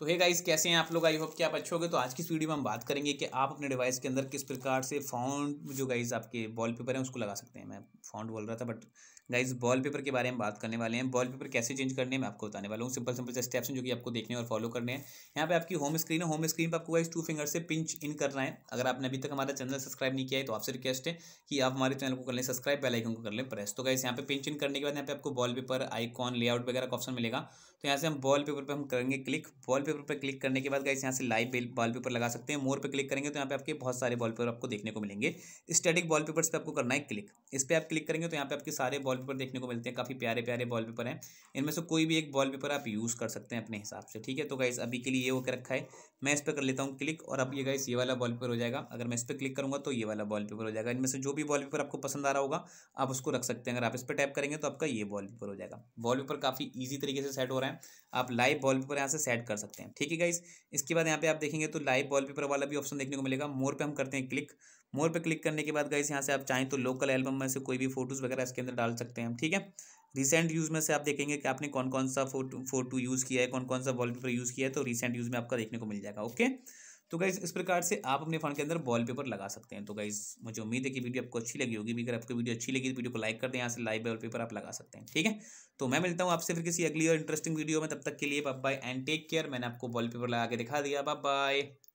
तो hey guys कैसे हैं आप लोग आई होप कि आप अच्छे होंगे तो आज की इस वीडियो में हम बात करेंगे कि आप अपने डिवाइस के अंदर किस प्रकार से फाउंड जो गाइस आपके पेपर हैं उसको लगा सकते हैं मैं फाउंड बोल रहा था बट गाइस पेपर के बारे में बात करने वाले हैं पेपर कैसे चेंज करने हैं मैं आपको बताने वाला हूँ सिंपल सिंपल से स्टेप्स हैं जो कि आपको देखने और फॉलो करने हैं यहाँ पे आपकी होम स्क्रीन है होम स्क्रीन पर आपको गाइस टू फिंगर से पिंच इन करना है अगर आपने अभी तक हमारा चैनल सब्सक्राइब नहीं किया है तो आपसे रिक्वेस्ट है कि आप हमारे चैनल को कर लें सब्सक्राइब बेल आइकन को कर लें प्रेस तो गाइस यहाँ पे पिंच इन करने के बाद यहाँ पे आपको पेपर आइकॉन लेआउट वगैरह का ऑप्शन मिलेगा तो यहाँ से हम पेपर पर हम करेंगे क्लिक वॉल वॉलपेपर पर क्लिक करने के बाद गाइस यहाँ से लाइव वॉलपेपर लगा सकते हैं मोर पर क्लिक करेंगे तो यहाँ पे आपके बहुत सारे वॉलपेपर आपको देखने को मिलेंगे स्टैटिक वॉलपेपर्स पे आपको करना है क्लिक इस पर आप क्लिक करेंगे तो यहाँ पे आपके सारे वॉलपेपर देखने को मिलते हैं काफ़ी प्यारे प्यारे वॉलपेपर हैं इनमें से कोई भी एक वॉलपेपर आप यूज़ कर सकते हैं अपने हिसाब से ठीक है तो गाइस अभी के लिए ये होकर रखा है मैं इस पर कर लेता हूँ क्लिक और अब ये गाइस ये वाला वॉलपेपर हो जाएगा अगर मैं इस पर क्लिक करूँगा तो ये वाला वॉलपेपर हो जाएगा इनमें से जो भी वॉलपेपर आपको पसंद आ रहा होगा आप उसको रख सकते हैं अगर आप इस पर टैप करेंगे तो आपका ये वॉलपेपर हो जाएगा वॉलपेपर काफ़ी ईजी तरीके से सेट हो रहा है आप लाइव वॉलपेपर यहाँ से सेट कर सकते हैं सकते हैं ठीक है गाइज इसके बाद यहाँ पे आप देखेंगे तो लाइव वॉलपेपर वाला भी ऑप्शन देखने को मिलेगा मोर पे हम करते हैं क्लिक मोर पे क्लिक करने के बाद गाइज यहाँ से आप चाहें तो लोकल एल्बम में से कोई भी फोटोज़ वगैरह इसके अंदर डाल सकते हैं ठीक है रिसेंट यूज़ में से आप देखेंगे कि आपने कौन कौन सा फोटो फोटो यूज़ किया है कौन कौन सा वॉलपेपर यूज़ किया है तो रिसेंट यूज़ में आपका देखने को मिल जाएगा ओके तो गाइज इस प्रकार से आप अपने फ़ोन के अंदर वॉलपेपर लगा सकते हैं तो गाइज मुझे उम्मीद है कि वीडियो आपको अच्छी लगी होगी भी अगर आपको वीडियो अच्छी लगी तो वीडियो को लाइक कर दें यहाँ से लाइव वॉलपेपर आप लगा सकते हैं ठीक है तो मैं मिलता हूँ आपसे फिर किसी अगली और इंटरेस्टिंग वीडियो में तब तक के लिए बाय एंड टेक केयर मैंने आपको पेपर लगा के दिखा दिया बाय